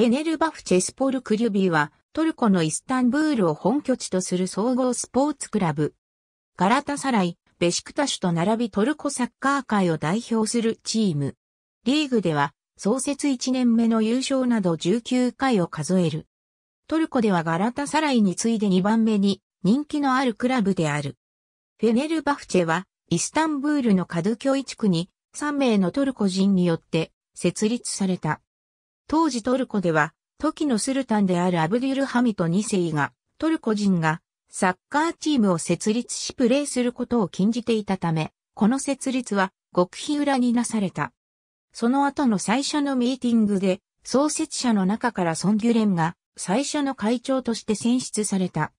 フェネルバフチェスポルクリュビーは、トルコのイスタンブールを本拠地とする総合スポーツクラブ。ガラタサライ、ベシクタシュと並びトルコサッカー界を代表するチーム。リーグでは、創設1年目の優勝など19回を数える。トルコではガラタサライに次いで2番目に人気のあるクラブである。フェネルバフチェは、イスタンブールのカドゥキョイ地区に3名のトルコ人によって設立された。当時トルコでは、時のスルタンであるアブデュルハミト2世が、トルコ人がサッカーチームを設立しプレーすることを禁じていたため、この設立は極秘裏になされた。その後の最初のミーティングで、創設者の中からソン・ギュレンが最初の会長として選出された。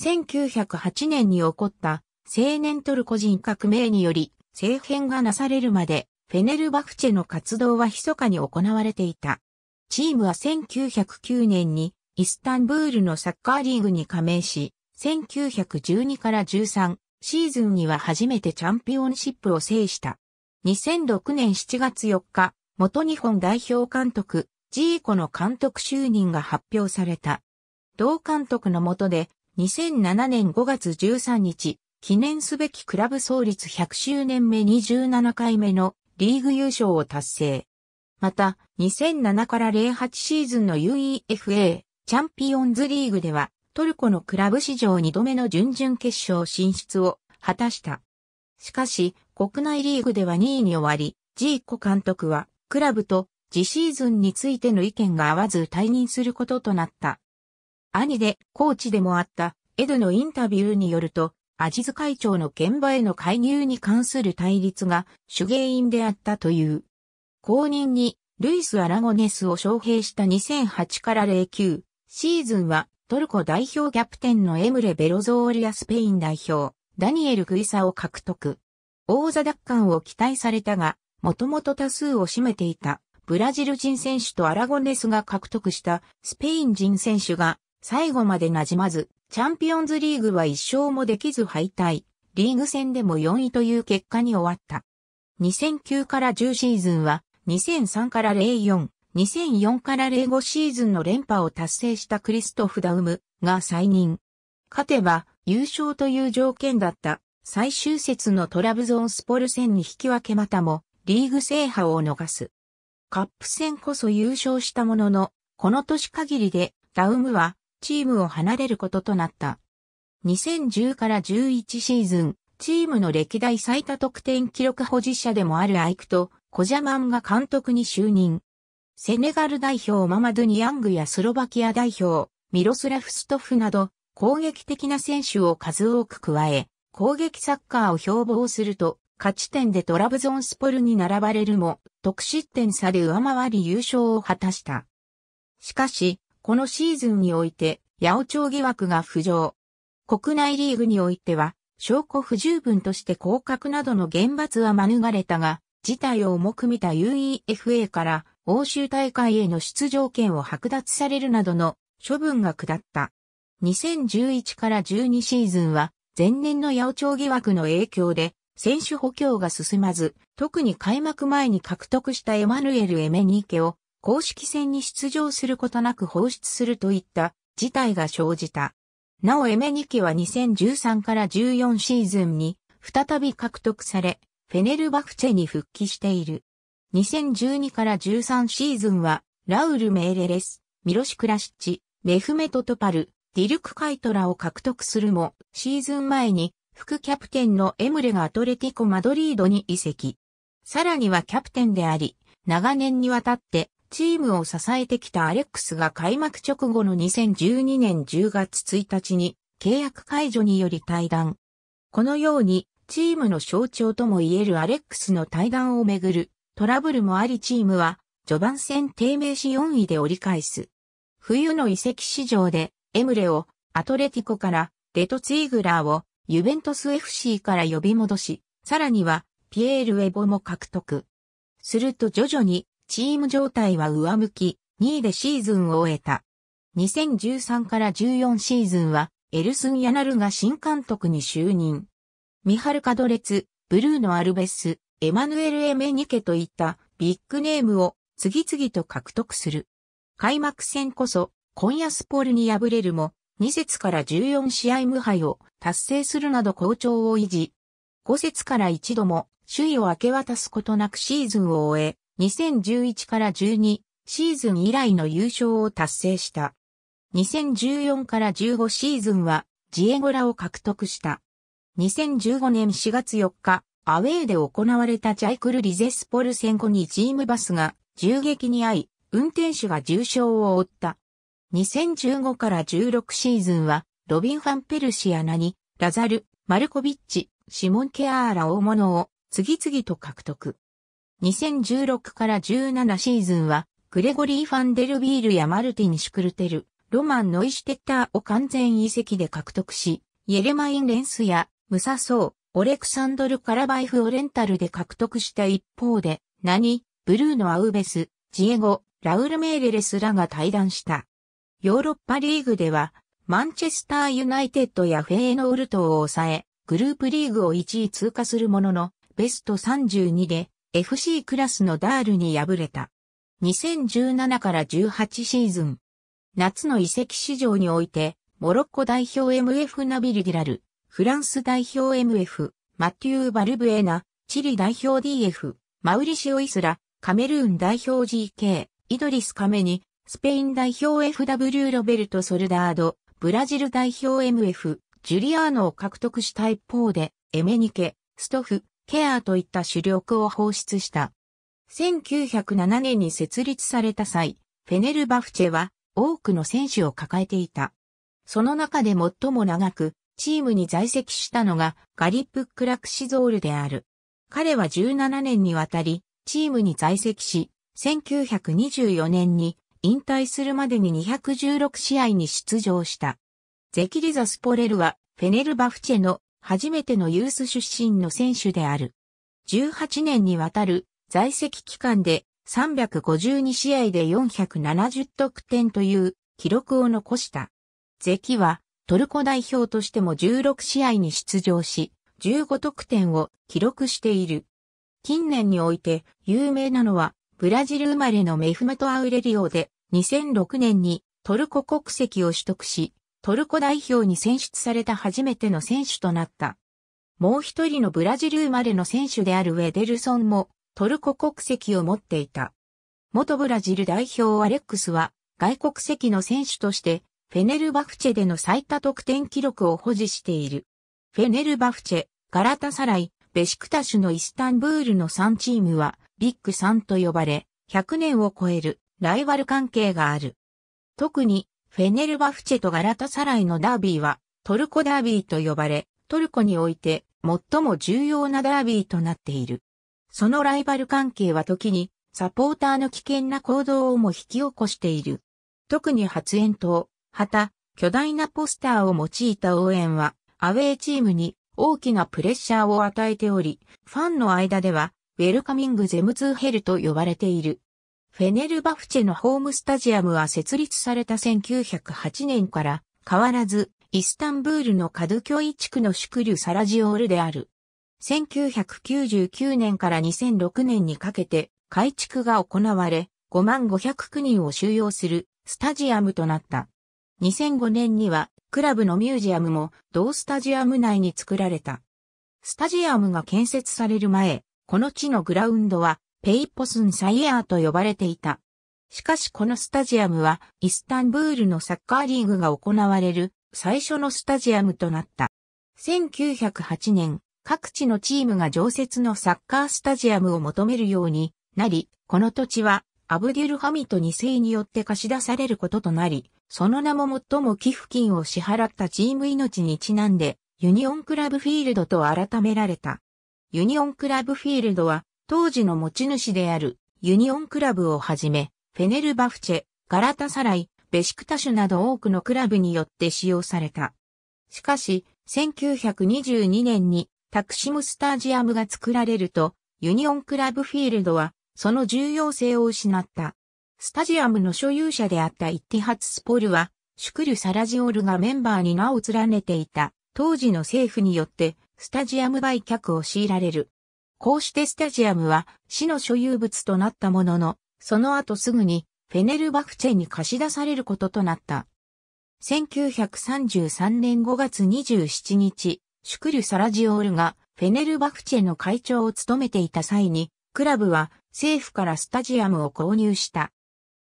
1908年に起こった青年トルコ人革命により政変がなされるまでフェネルバフチェの活動は密かに行われていた。チームは1909年にイスタンブールのサッカーリーグに加盟し、1912から13シーズンには初めてチャンピオンシップを制した。2006年7月4日、元日本代表監督、ジーコの監督就任が発表された。同監督の下で、2007年5月13日、記念すべきクラブ創立100周年目27回目のリーグ優勝を達成。また、2007から08シーズンの UEFA チャンピオンズリーグでは、トルコのクラブ史上2度目の準々決勝進出を果たした。しかし、国内リーグでは2位に終わり、ジーコ監督は、クラブと次シーズンについての意見が合わず退任することとなった。兄で、コーチでもあった、エドのインタビューによると、アジズ会長の現場への介入に関する対立が主原因であったという。後任にルイス・アラゴネスを招聘した2008から09シーズンはトルコ代表キャプテンのエムレ・ベロゾーリア・スペイン代表ダニエル・クイサを獲得。王座奪還を期待されたが、もともと多数を占めていたブラジル人選手とアラゴネスが獲得したスペイン人選手が最後まで馴染まず、チャンピオンズリーグは一勝もできず敗退、リーグ戦でも4位という結果に終わった。2009から10シーズンは2003から04、2004から05シーズンの連覇を達成したクリストフ・ダウムが再任。勝てば優勝という条件だった最終節のトラブゾンスポル戦に引き分けまたもリーグ制覇を逃す。カップ戦こそ優勝したものの、この年限りでダウムはチームを離れることとなった。2010から11シーズン、チームの歴代最多得点記録保持者でもあるアイクとコジャマンが監督に就任。セネガル代表ママドゥニヤングやスロバキア代表、ミロスラフ・ストフなど、攻撃的な選手を数多く加え、攻撃サッカーを標榜すると、勝ち点でトラブゾンスポルに並ばれるも、得失点差で上回り優勝を果たした。しかし、このシーズンにおいて、八王朝疑惑が浮上。国内リーグにおいては、証拠不十分として降格などの厳罰は免れたが、事態を重く見た UEFA から欧州大会への出場権を剥奪されるなどの処分が下った。2011から12シーズンは前年の八百長疑惑の影響で選手補強が進まず、特に開幕前に獲得したエマヌエル・エメニーケを公式戦に出場することなく放出するといった事態が生じた。なおエメニケは2013から14シーズンに再び獲得され、フェネルバフチェに復帰している。2012から13シーズンは、ラウル・メーレレス、ミロシ・クラシッチ、メフメト・トパル、ディルク・カイトラを獲得するも、シーズン前に、副キャプテンのエムレがアトレティコ・マドリードに移籍。さらにはキャプテンであり、長年にわたってチームを支えてきたアレックスが開幕直後の2012年10月1日に契約解除により退団。このようにチームの象徴とも言えるアレックスの対談をめぐるトラブルもありチームは序盤戦低迷し4位で折り返す。冬の移籍市場でエムレをアトレティコからレトツイグラーをユベントス FC から呼び戻し、さらにはピエール・ウェボも獲得。すると徐々にチーム状態は上向き、2位でシーズンを終えた。2013から14シーズンはエルスン・ヤナルが新監督に就任。ミハル・カドレツ、ブルーノ・アルベス、エマヌエル・エメニケといったビッグネームを次々と獲得する。開幕戦こそ、コンヤスポールに敗れるも、2節から14試合無敗を達成するなど好調を維持。5節から一度も首位を明け渡すことなくシーズンを終え、2011から12シーズン以来の優勝を達成した。2014から15シーズンはジエゴラを獲得した。2015年4月4日、アウェーで行われたジャイクル・リゼスポル戦後にチームバスが銃撃に遭い、運転手が重傷を負った。2015から16シーズンは、ロビン・ファン・ペルシアナに、ラザル、マルコビッチ、シモン・ケアーラ大物を次々と獲得。2016から17シーズンは、グレゴリー・ファンデルビールやマルティン・シュクルテル、ロマン・ノイシュテッターを完全移籍で獲得し、イェレマイン・レンスやムサソウ、オレクサンドル・カラバイフをレンタルで獲得した一方で、ナニ、ブルーノ・アウベス、ジエゴ、ラウル・メーレレスらが対談した。ヨーロッパリーグでは、マンチェスター・ユナイテッドやフェーノ・ウルトを抑え、グループリーグを1位通過するものの、ベスト32で FC クラスのダールに敗れた。2017から18シーズン。夏の移籍市場において、モロッコ代表 MF ナビリギラル、フランス代表 MF、マッティュー・バルブエナ、チリ代表 DF、マウリシオ・イスラ、カメルーン代表 GK、イドリス・カメニ、スペイン代表 FW ロベルト・ソルダード、ブラジル代表 MF、ジュリアーノを獲得した一方で、エメニケ、ストフ、ケアーといった主力を放出した。1907年に設立された際、フェネルバフチェは多くの選手を抱えていた。その中で最も長く、チームに在籍したのがガリップ・クラクシゾールである。彼は17年にわたり、チームに在籍し、1924年に引退するまでに216試合に出場した。ゼキリザ・スポレルは、フェネルバフチェの初めてのユース出身の選手である。18年にわたる在籍期間で352試合で470得点という記録を残した。ゼキはトルコ代表としても16試合に出場し、15得点を記録している。近年において有名なのは、ブラジル生まれのメフマト・アウレリオで、2006年にトルコ国籍を取得し、トルコ代表に選出された初めての選手となった。もう一人のブラジル生まれの選手であるウェデルソンもトルコ国籍を持っていた。元ブラジル代表アレックスは外国籍の選手としてフェネルバフチェでの最多得点記録を保持している。フェネルバフチェ、ガラタサライ、ベシクタシュのイスタンブールの3チームはビッグ3と呼ばれ、100年を超えるライバル関係がある。特にフェネルバフチェとガラタサライのダービーはトルコダービーと呼ばれ、トルコにおいて最も重要なダービーとなっている。そのライバル関係は時にサポーターの危険な行動をも引き起こしている。特に発煙筒、旗、巨大なポスターを用いた応援は、アウェーチームに大きなプレッシャーを与えており、ファンの間では、ウェルカミングゼムツーヘルと呼ばれている。フェネルバフチェのホームスタジアムは設立された1908年から変わらずイスタンブールのカドキョイ地区のシュクリュ・サラジオールである。1999年から2006年にかけて改築が行われ5万509人を収容するスタジアムとなった。2005年にはクラブのミュージアムも同スタジアム内に作られた。スタジアムが建設される前、この地のグラウンドはペイポスンサイエアと呼ばれていた。しかしこのスタジアムはイスタンブールのサッカーリーグが行われる最初のスタジアムとなった。1908年、各地のチームが常設のサッカースタジアムを求めるようになり、この土地はアブデュルハミト2世によって貸し出されることとなり、その名も最も寄付金を支払ったチーム命にちなんで、ユニオンクラブフィールドと改められた。ユニオンクラブフィールドは、当時の持ち主である、ユニオンクラブをはじめ、フェネルバフチェ、ガラタサライ、ベシクタシュなど多くのクラブによって使用された。しかし、1922年にタクシムスタジアムが作られると、ユニオンクラブフィールドは、その重要性を失った。スタジアムの所有者であったイッティハツスポルは、シュクル・サラジオールがメンバーに名を連ねていた、当時の政府によって、スタジアム売却を強いられる。こうしてスタジアムは、市の所有物となったものの、その後すぐに、フェネルバクチェに貸し出されることとなった。1933年5月27日、シュクル・サラジオールがフェネルバクチェの会長を務めていた際に、クラブは政府からスタジアムを購入した。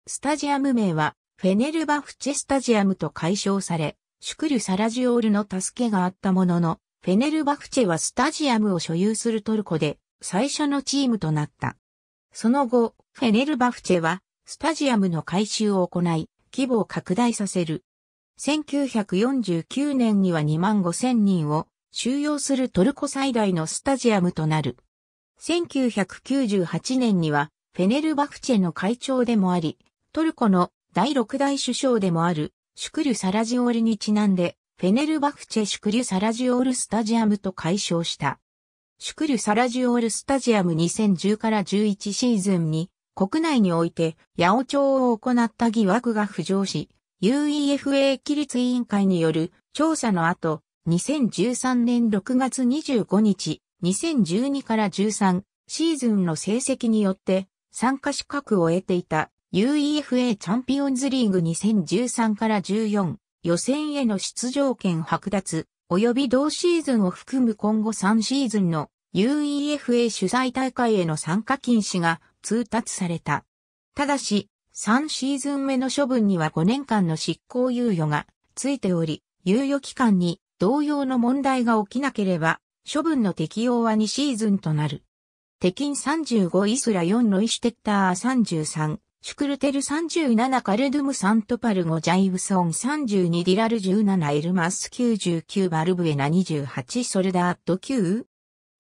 スタジアム名は、フェネルバフチェスタジアムと解消され、シュクル・サラジオールの助けがあったものの、フェネルバフチェはスタジアムを所有するトルコで最初のチームとなった。その後、フェネルバフチェはスタジアムの改修を行い、規模を拡大させる。1949年には2万5千人を収容するトルコ最大のスタジアムとなる。1998年にはフェネルバフチェの会長でもあり、トルコの第6代首相でもある、シュクリュ・サラジオールにちなんで、フェネルバフチェ・シュクリュ・サラジオール・スタジアムと解消した。シュクリュ・サラジオール・スタジアム2010から11シーズンに、国内において、八百長を行った疑惑が浮上し、UEFA 規律委員会による調査の後、2013年6月25日、2012から13シーズンの成績によって参加資格を得ていた UEFA チャンピオンズリーグ2013から14予選への出場権剥奪及び同シーズンを含む今後3シーズンの UEFA 主催大会への参加禁止が通達された。ただし、3シーズン目の処分には5年間の執行猶予がついており、猶予期間に同様の問題が起きなければ、処分の適用は2シーズンとなる。北京ン35イスラ4のイシュテッター33。シュクルテル37カルドゥムサントパルゴジャイブソン32ディラル17エルマス99バルブエナ28ソルダーット9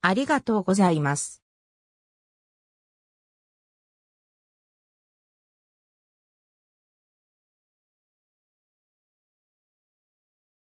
ありがとうございます。